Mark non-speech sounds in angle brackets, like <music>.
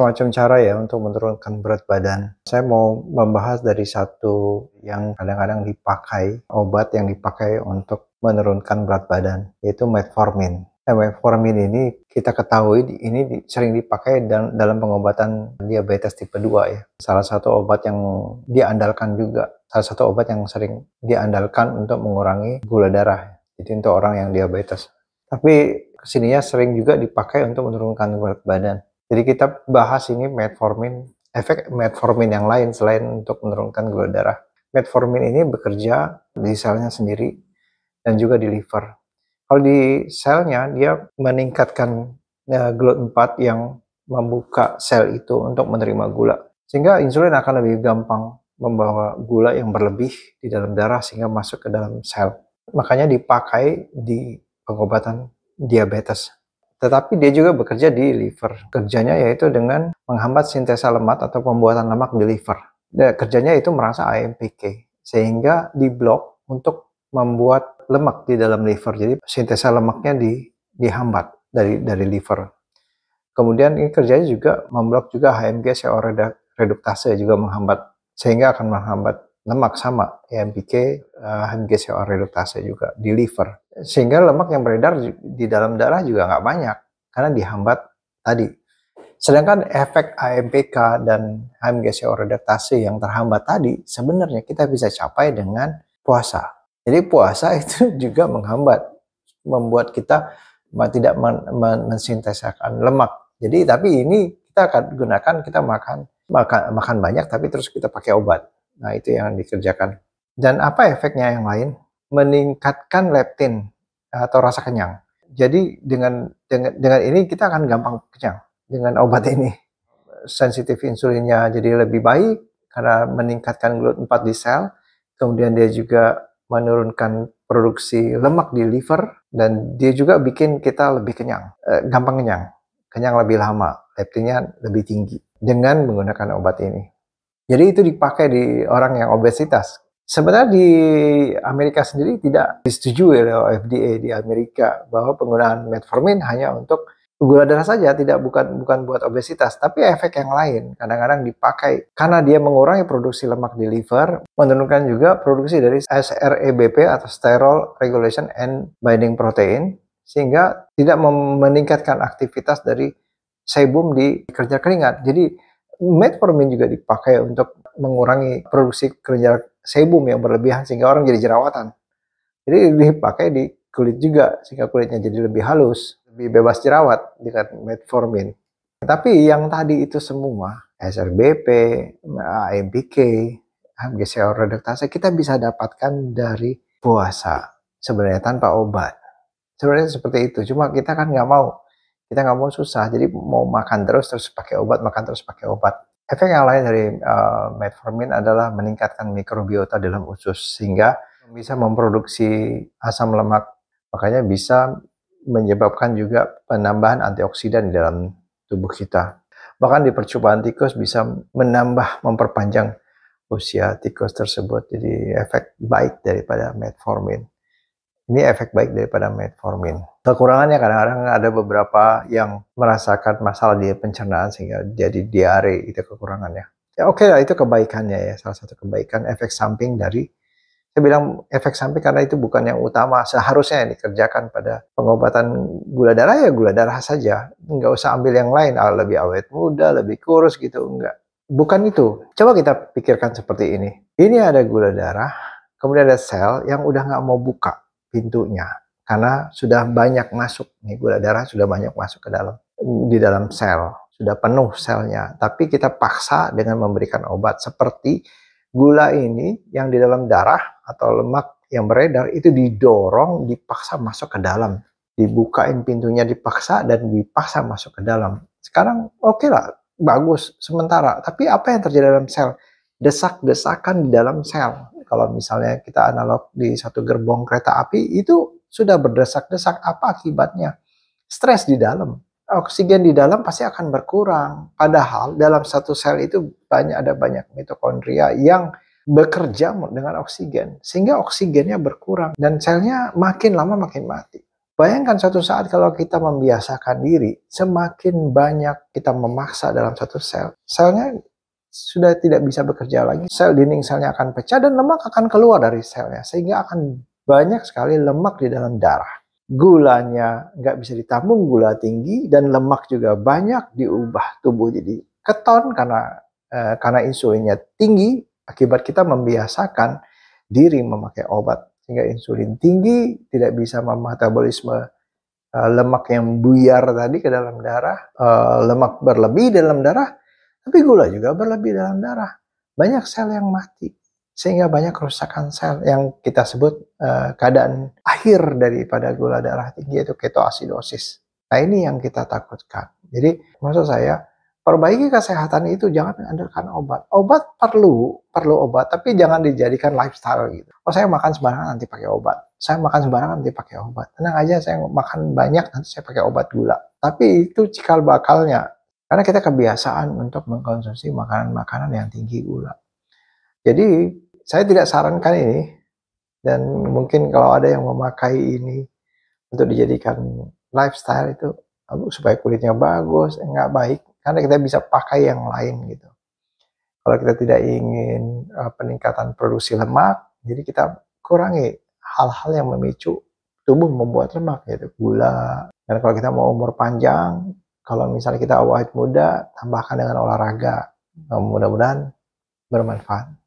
macam-macam cara ya untuk menurunkan berat badan. Saya mau membahas dari satu yang kadang-kadang dipakai, obat yang dipakai untuk menurunkan berat badan, yaitu metformin. Nah, metformin ini kita ketahui ini sering dipakai dalam pengobatan diabetes tipe 2 ya. Salah satu obat yang diandalkan juga, salah satu obat yang sering diandalkan untuk mengurangi gula darah. Jadi untuk orang yang diabetes. Tapi kesininya sering juga dipakai untuk menurunkan berat badan. Jadi kita bahas ini metformin, efek metformin yang lain selain untuk menurunkan gula darah. Metformin ini bekerja di selnya sendiri dan juga di liver. Kalau di selnya dia meningkatkan uh, e, GLUT4 yang membuka sel itu untuk menerima gula. Sehingga insulin akan lebih gampang membawa gula yang berlebih di dalam darah sehingga masuk ke dalam sel. Makanya dipakai di pengobatan diabetes tetapi dia juga bekerja di liver. Kerjanya yaitu dengan menghambat sintesa lemak atau pembuatan lemak di liver. Dan kerjanya itu merasa AMPK. Sehingga diblok untuk membuat lemak di dalam liver. Jadi sintesa lemaknya di, dihambat dari dari liver. Kemudian ini kerjanya juga memblok juga HMG CO reduktase juga menghambat sehingga akan menghambat lemak sama AMPK ya, hmg eh, seorang reduktase juga di liver. Sehingga lemak yang beredar di dalam darah juga nggak banyak karena dihambat tadi. Sedangkan efek AMPK dan hmg seorang reduktase yang terhambat tadi sebenarnya kita bisa capai dengan puasa. Jadi puasa <laughs> itu juga menghambat, membuat kita tidak mensintesakan lemak. Jadi tapi ini kita akan gunakan kita makan makan makan banyak tapi terus kita pakai obat. Nah, itu yang dikerjakan. Dan apa efeknya yang lain? Meningkatkan leptin eh, atau rasa kenyang. Jadi dengan dengan dengan ini kita akan gampang kenyang dengan obat ini. Sensitif insulinnya jadi lebih baik karena meningkatkan GLUT4 di sel. Kemudian dia juga menurunkan produksi lemak di liver dan dia juga bikin kita lebih kenyang, eh, gampang kenyang, kenyang lebih lama, leptinnya lebih tinggi dengan menggunakan obat ini. Jadi itu dipakai di orang yang obesitas. Sebenarnya di Amerika sendiri tidak disetujui oleh FDA di Amerika bahwa penggunaan metformin hanya untuk gula darah saja tidak bukan bukan buat obesitas tapi efek yang lain kadang-kadang dipakai karena dia mengurangi produksi lemak di liver menurunkan juga produksi dari SREBP atau sterol regulation and binding protein sehingga tidak meningkatkan aktivitas dari sebum di kerja keringat jadi Metformin juga dipakai untuk mengurangi produksi kelenjar sebum yang berlebihan sehingga orang jadi jerawatan. Jadi dipakai di kulit juga sehingga kulitnya jadi lebih halus, lebih bebas jerawat dengan metformin. Tapi yang tadi itu semua, SRBP, AMPK, HMGCO reduktase kita bisa dapatkan dari puasa sebenarnya tanpa obat. Sebenarnya seperti itu, cuma kita kan nggak mau kita nggak mau susah jadi mau makan terus terus pakai obat makan terus pakai obat efek yang lain dari uh, metformin adalah meningkatkan mikrobiota dalam usus sehingga bisa memproduksi asam lemak makanya bisa menyebabkan juga penambahan antioksidan di dalam tubuh kita bahkan di percobaan tikus bisa menambah memperpanjang usia tikus tersebut jadi efek baik daripada metformin ini efek baik daripada metformin. Kekurangannya kadang-kadang ada beberapa yang merasakan masalah di pencernaan sehingga jadi diare itu kekurangannya. Ya oke okay lah itu kebaikannya ya salah satu kebaikan efek samping dari saya bilang efek samping karena itu bukan yang utama seharusnya yang dikerjakan pada pengobatan gula darah ya gula darah saja nggak usah ambil yang lain ah, lebih awet muda lebih kurus gitu enggak bukan itu coba kita pikirkan seperti ini ini ada gula darah kemudian ada sel yang udah nggak mau buka pintunya karena sudah banyak masuk nih gula darah sudah banyak masuk ke dalam di dalam sel sudah penuh selnya tapi kita paksa dengan memberikan obat seperti gula ini yang di dalam darah atau lemak yang beredar itu didorong dipaksa masuk ke dalam dibukain pintunya dipaksa dan dipaksa masuk ke dalam sekarang oke okay lah bagus sementara tapi apa yang terjadi dalam sel desak-desakan di dalam sel kalau misalnya kita analog di satu gerbong kereta api itu sudah berdesak-desak apa akibatnya? Stres di dalam. Oksigen di dalam pasti akan berkurang. Padahal dalam satu sel itu banyak ada banyak mitokondria yang bekerja dengan oksigen sehingga oksigennya berkurang dan selnya makin lama makin mati. Bayangkan suatu saat kalau kita membiasakan diri, semakin banyak kita memaksa dalam satu sel, selnya sudah tidak bisa bekerja lagi, sel dinding selnya akan pecah dan lemak akan keluar dari selnya, sehingga akan banyak sekali lemak di dalam darah. Gulanya nggak bisa ditambung, gula tinggi dan lemak juga banyak diubah tubuh jadi keton karena eh, karena insulinnya tinggi akibat kita membiasakan diri memakai obat sehingga insulin tinggi tidak bisa metabolisme eh, lemak yang buyar tadi ke dalam darah, eh, lemak berlebih dalam darah tapi gula juga berlebih dalam darah. Banyak sel yang mati. Sehingga banyak kerusakan sel yang kita sebut uh, keadaan akhir daripada gula darah tinggi yaitu ketoasidosis. Nah ini yang kita takutkan. Jadi maksud saya perbaiki kesehatan itu jangan mengandalkan obat. Obat perlu, perlu obat, tapi jangan dijadikan lifestyle gitu. Oh saya makan sembarangan nanti pakai obat. Saya makan sembarangan nanti pakai obat. Tenang aja saya makan banyak nanti saya pakai obat gula. Tapi itu cikal bakalnya karena kita kebiasaan untuk mengkonsumsi makanan-makanan yang tinggi gula. Jadi saya tidak sarankan ini dan mungkin kalau ada yang memakai ini untuk dijadikan lifestyle itu supaya kulitnya bagus enggak baik karena kita bisa pakai yang lain gitu. Kalau kita tidak ingin uh, peningkatan produksi lemak, jadi kita kurangi hal-hal yang memicu tubuh membuat lemak yaitu gula. Dan kalau kita mau umur panjang, kalau misalnya kita awet muda, tambahkan dengan olahraga. Mudah-mudahan bermanfaat.